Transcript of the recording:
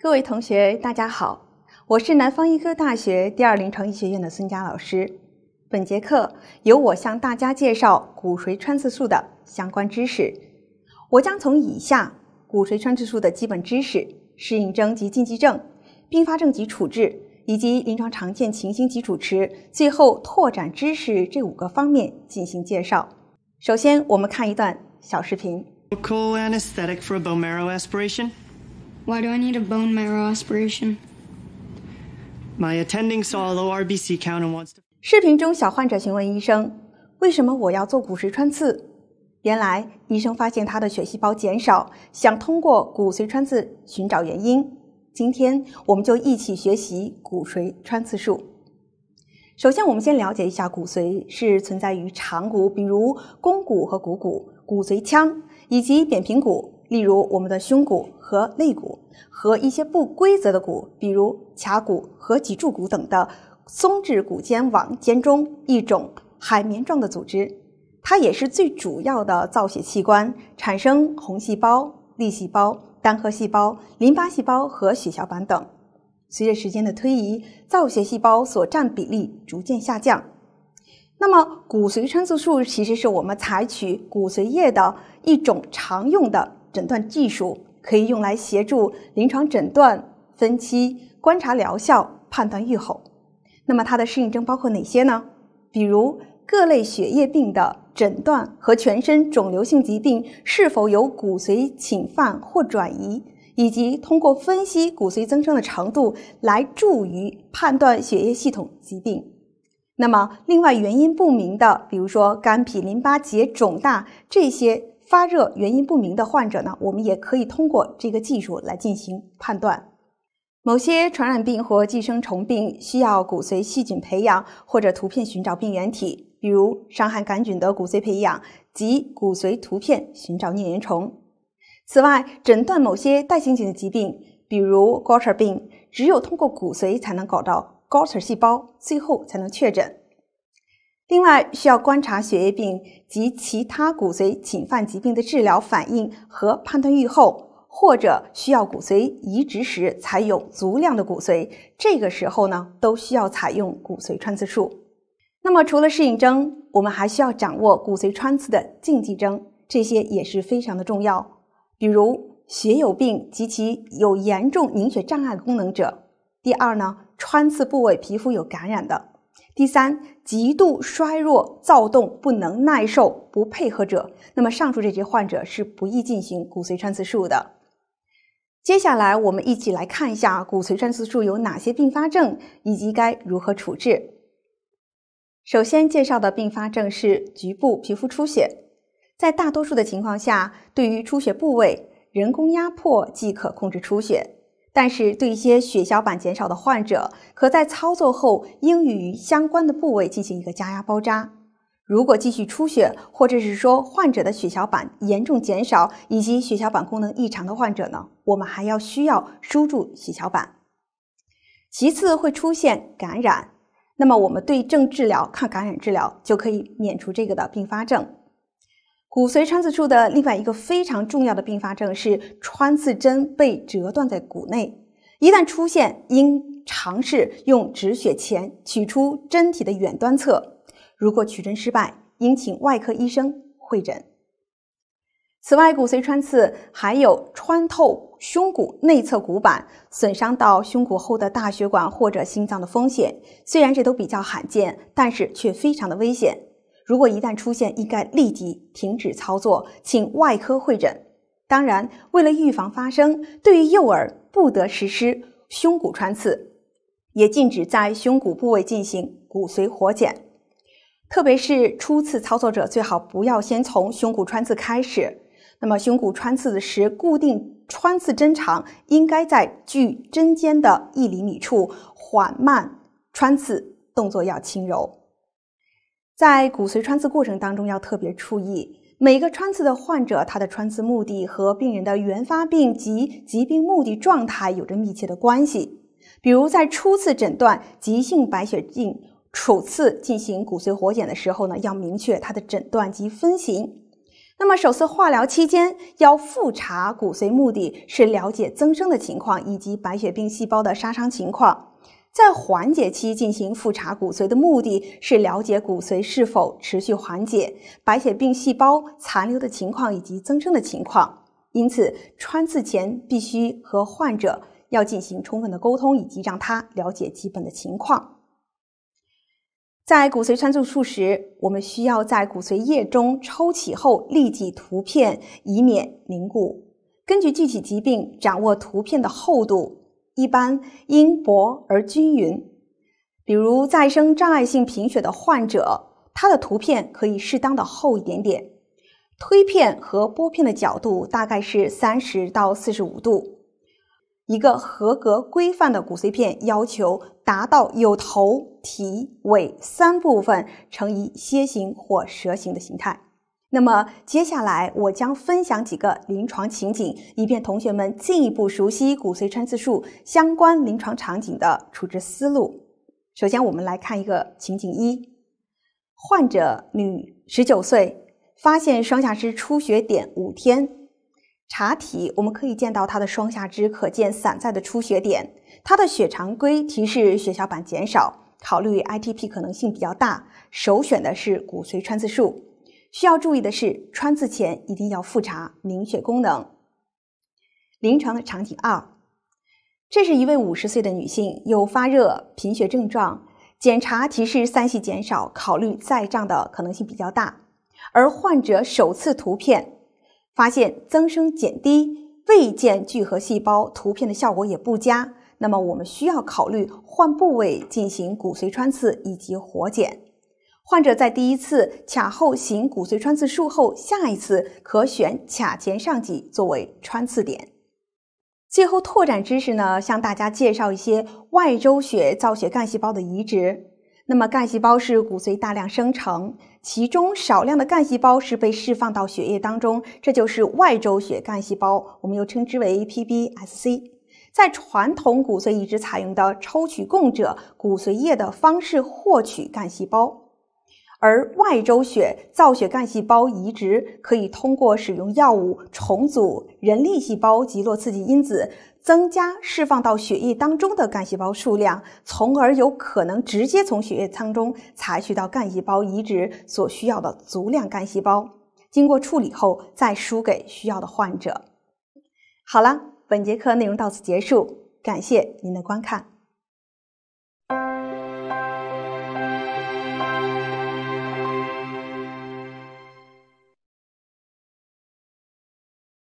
各位同学，大家好，我是南方医科大学第二临床医学院的孙佳老师。本节课由我向大家介绍骨髓穿刺术的相关知识。我将从以下骨髓穿刺术的基本知识、适应症及禁忌症、并发症及处置，以及临床常见情形及主持，最后拓展知识这五个方面进行介绍。首先，我们看一段小视频。Why do I need a bone marrow aspiration? My attending saw a low RBC count and wants to. 视频中小患者询问医生：“为什么我要做骨髓穿刺？”原来医生发现他的血细胞减少，想通过骨髓穿刺寻找原因。今天我们就一起学习骨髓穿刺术。首先，我们先了解一下骨髓是存在于长骨，比如肱骨和股骨、骨髓腔以及扁平骨。例如我们的胸骨和肋骨，和一些不规则的骨，比如髂骨和脊柱骨等的松质骨间网间中一种海绵状的组织，它也是最主要的造血器官，产生红细胞、粒细胞、单核细胞、淋巴细胞和血小板等。随着时间的推移，造血细胞所占比例逐渐下降。那么骨髓穿刺术其实是我们采取骨髓液的一种常用的。诊断技术可以用来协助临床诊断、分期、观察疗效、判断预后。那么它的适应症包括哪些呢？比如各类血液病的诊断和全身肿瘤性疾病是否有骨髓侵犯或转移，以及通过分析骨髓增生的程度来助于判断血液系统疾病。那么另外原因不明的，比如说肝脾淋巴结肿大这些。发热原因不明的患者呢，我们也可以通过这个技术来进行判断。某些传染病或寄生虫病需要骨髓细菌培养或者图片寻找病原体，比如伤寒杆菌的骨髓培养及骨髓图片寻找疟原虫。此外，诊断某些代谢性的疾病，比如 g o r t r 病，只有通过骨髓才能搞到 g o r t r 细胞，最后才能确诊。另外，需要观察血液病及其他骨髓侵犯疾病的治疗反应和判断预后，或者需要骨髓移植时才有足量的骨髓，这个时候呢，都需要采用骨髓穿刺术。那么，除了适应征，我们还需要掌握骨髓穿刺的禁忌征，这些也是非常的重要。比如，血友病及其有严重凝血障碍功能者；第二呢，穿刺部位皮肤有感染的。第三，极度衰弱、躁动、不能耐受、不配合者，那么上述这些患者是不宜进行骨髓穿刺术的。接下来，我们一起来看一下骨髓穿刺术有哪些并发症以及该如何处置。首先介绍的并发症是局部皮肤出血，在大多数的情况下，对于出血部位，人工压迫即可控制出血。但是对一些血小板减少的患者，可在操作后应与相关的部位进行一个加压包扎。如果继续出血，或者是说患者的血小板严重减少以及血小板功能异常的患者呢，我们还要需要输注血小板。其次会出现感染，那么我们对症治疗、抗感染治疗就可以免除这个的并发症。骨髓穿刺术的另外一个非常重要的并发症是穿刺针被折断在骨内，一旦出现，应尝试用止血钳取出针体的远端侧。如果取针失败，应请外科医生会诊。此外，骨髓穿刺还有穿透胸骨内侧骨板，损伤到胸骨后的大血管或者心脏的风险。虽然这都比较罕见，但是却非常的危险。如果一旦出现，应该立即停止操作，请外科会诊。当然，为了预防发生，对于幼儿不得实施胸骨穿刺，也禁止在胸骨部位进行骨髓活检。特别是初次操作者，最好不要先从胸骨穿刺开始。那么，胸骨穿刺时，固定穿刺针长应该在距针尖的一厘米处，缓慢穿刺，动作要轻柔。在骨髓穿刺过程当中，要特别注意，每个穿刺的患者，他的穿刺目的和病人的原发病及疾病目的状态有着密切的关系。比如，在初次诊断急性白血病，初次进行骨髓活检的时候呢，要明确他的诊断及分型。那么，首次化疗期间要复查骨髓，目的是了解增生的情况以及白血病细胞的杀伤情况。在缓解期进行复查骨髓的目的是了解骨髓是否持续缓解、白血病细胞残留的情况以及增生的情况。因此，穿刺前必须和患者要进行充分的沟通，以及让他了解基本的情况。在骨髓穿刺术时，我们需要在骨髓液中抽起后立即涂片，以免凝固。根据具体疾病，掌握涂片的厚度。一般因薄而均匀，比如再生障碍性贫血的患者，他的图片可以适当的厚一点点。推片和拨片的角度大概是三十到四十五度。一个合格规范的骨髓片要求达到有头、体、尾三部分呈一楔形或蛇形的形态。那么接下来我将分享几个临床情景，以便同学们进一步熟悉骨髓穿刺术相关临床场景的处置思路。首先，我们来看一个情景一：患者女，十九岁，发现双下肢出血点五天。查体我们可以见到她的双下肢可见散在的出血点，她的血常规提示血小板减少，考虑 ITP 可能性比较大，首选的是骨髓穿刺术。需要注意的是，穿刺前一定要复查凝血功能。临床的场景二，这是一位五十岁的女性，有发热、贫血症状，检查提示三系减少，考虑再障的可能性比较大。而患者首次涂片发现增生减低，未见聚合细胞，涂片的效果也不佳。那么，我们需要考虑换部位进行骨髓穿刺以及活检。患者在第一次髂后行骨髓穿刺术后，下一次可选髂前上棘作为穿刺点。最后拓展知识呢，向大家介绍一些外周血造血干细胞的移植。那么，干细胞是骨髓大量生成，其中少量的干细胞是被释放到血液当中，这就是外周血干细胞，我们又称之为 PBSC。在传统骨髓移植采用的抽取供者骨髓液的方式获取干细胞。而外周血造血干细胞移植可以通过使用药物重组人粒细胞及络刺激因子，增加释放到血液当中的干细胞数量，从而有可能直接从血液舱中采取到干细胞移植所需要的足量干细胞，经过处理后再输给需要的患者。好了，本节课内容到此结束，感谢您的观看。